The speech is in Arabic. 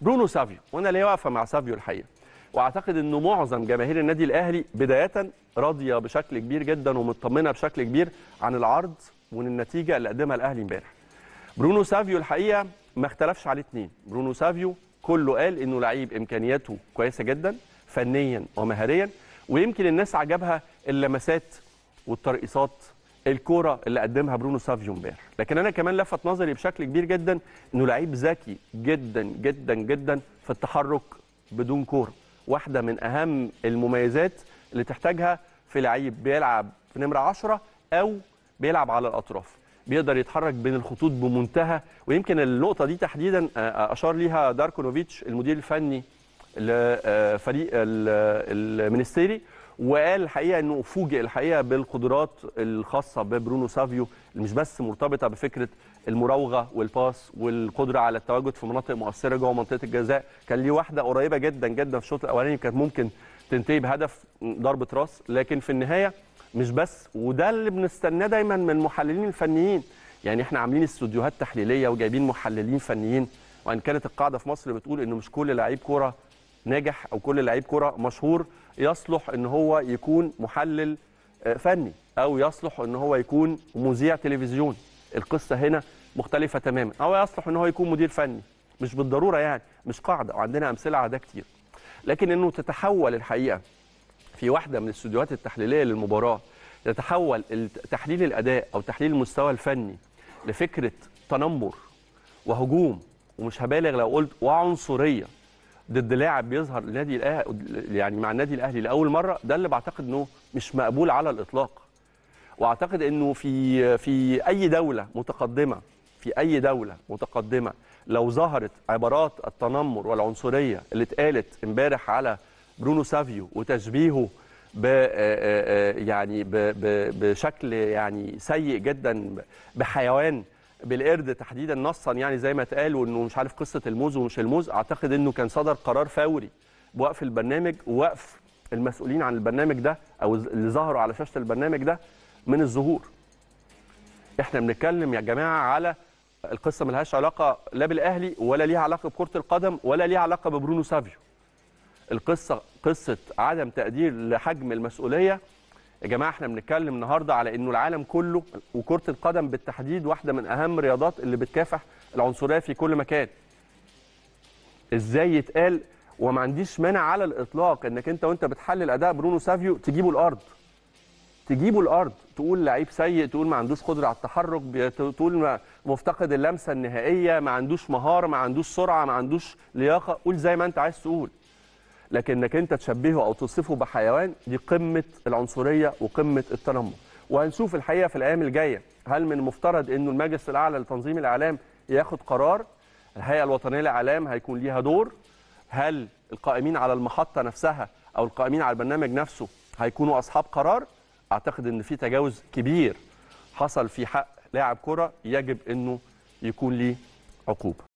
برونو سافيو وانا ليه واقفه مع سافيو الحقيقه واعتقد انه معظم جماهير النادي الاهلي بدايه راضيه بشكل كبير جدا ومطمنه بشكل كبير عن العرض وعن النتيجه اللي قدمها الاهلي امبارح برونو سافيو الحقيقه ما اختلفش عليه اثنين برونو سافيو كله قال انه لعيب امكانياته كويسه جدا فنيا ومهاريا ويمكن الناس عجبها اللمسات والترقيصات الكوره اللي قدمها برونو سافيو امبارح لكن انا كمان لفت نظري بشكل كبير جدا انه لعيب ذكي جدا جدا جدا في التحرك بدون كوره واحده من اهم المميزات اللي تحتاجها في لعيب بيلعب في نمره 10 او بيلعب على الاطراف بيقدر يتحرك بين الخطوط بمنتهى ويمكن النقطه دي تحديدا آه، آه، اشار ليها داركونوفيتش المدير الفني لفريق آه، المينستيري وقال الحقيقه انه فوجئ الحقيقه بالقدرات الخاصه ببرونو سافيو اللي مش بس مرتبطه بفكره المراوغه والباس والقدره على التواجد في مناطق مؤثره جوه منطقه الجزاء كان ليه واحده قريبه جدا جدا في الشوط الاولاني كانت ممكن تنتهي بهدف ضربه راس لكن في النهايه مش بس وده اللي بنستناه دايما من المحللين الفنيين يعني احنا عاملين استوديوهات تحليليه وجايبين محللين فنيين وان كانت القاعده في مصر بتقول انه مش كل لعيب كوره ناجح او كل لعيب كره مشهور يصلح ان هو يكون محلل آه، فني او يصلح ان هو يكون مذيع تلفزيون القصه هنا مختلفه تماما او يصلح ان هو يكون مدير فني مش بالضروره يعني مش قاعده وعندنا امثله على ده كتير لكن انه تتحول الحقيقه في واحده من الاستوديوهات التحليليه للمباراه تتحول تحليل الاداء او تحليل المستوى الفني لفكره تنمر وهجوم ومش هبالغ لو قلت وعنصريه ضد لاعب بيظهر النادي الاهلي يعني مع النادي الاهلي لاول مره ده اللي بعتقد انه مش مقبول على الاطلاق واعتقد انه في في اي دوله متقدمه في اي دوله متقدمه لو ظهرت عبارات التنمر والعنصريه اللي اتقالت امبارح على برونو سافيو وتشبيهه ب يعني بشكل يعني سيء جدا بحيوان بالقرد تحديدا نصا يعني زي ما اتقال وانه مش عارف قصه الموز ومش الموز اعتقد انه كان صدر قرار فوري بوقف البرنامج ووقف المسؤولين عن البرنامج ده او اللي ظهروا على شاشه البرنامج ده من الظهور. احنا بنتكلم يا جماعه على القصه ملهاش علاقه لا بالاهلي ولا ليها علاقه بكره القدم ولا ليها علاقه ببرونو سافيو. القصه قصه عدم تقدير لحجم المسؤوليه يا جماعه احنا بنتكلم النهارده على انه العالم كله وكره القدم بالتحديد واحده من اهم الرياضات اللي بتكافح العنصريه في كل مكان ازاي يتقال وما عنديش مانع على الاطلاق انك انت وانت بتحلل اداء برونو سافيو تجيبه الارض تجيبه الارض تقول لعيب سيء تقول ما عندوش قدره على التحرك تقول مفتقد اللمسه النهائيه ما عندوش مهاره ما عندوش سرعه ما عندوش لياقه قول زي ما انت عايز تقول لكنك انت تشبهه او توصفه بحيوان دي قمه العنصريه وقمه التنمر وهنشوف الحقيقه في الايام الجايه هل من المفترض انه المجلس الاعلى لتنظيم الاعلام ياخد قرار الهيئه الوطنيه للاعلام هيكون ليها دور هل القائمين على المحطه نفسها او القائمين على البرنامج نفسه هيكونوا اصحاب قرار اعتقد ان في تجاوز كبير حصل في حق لاعب كره يجب انه يكون ليه عقوبه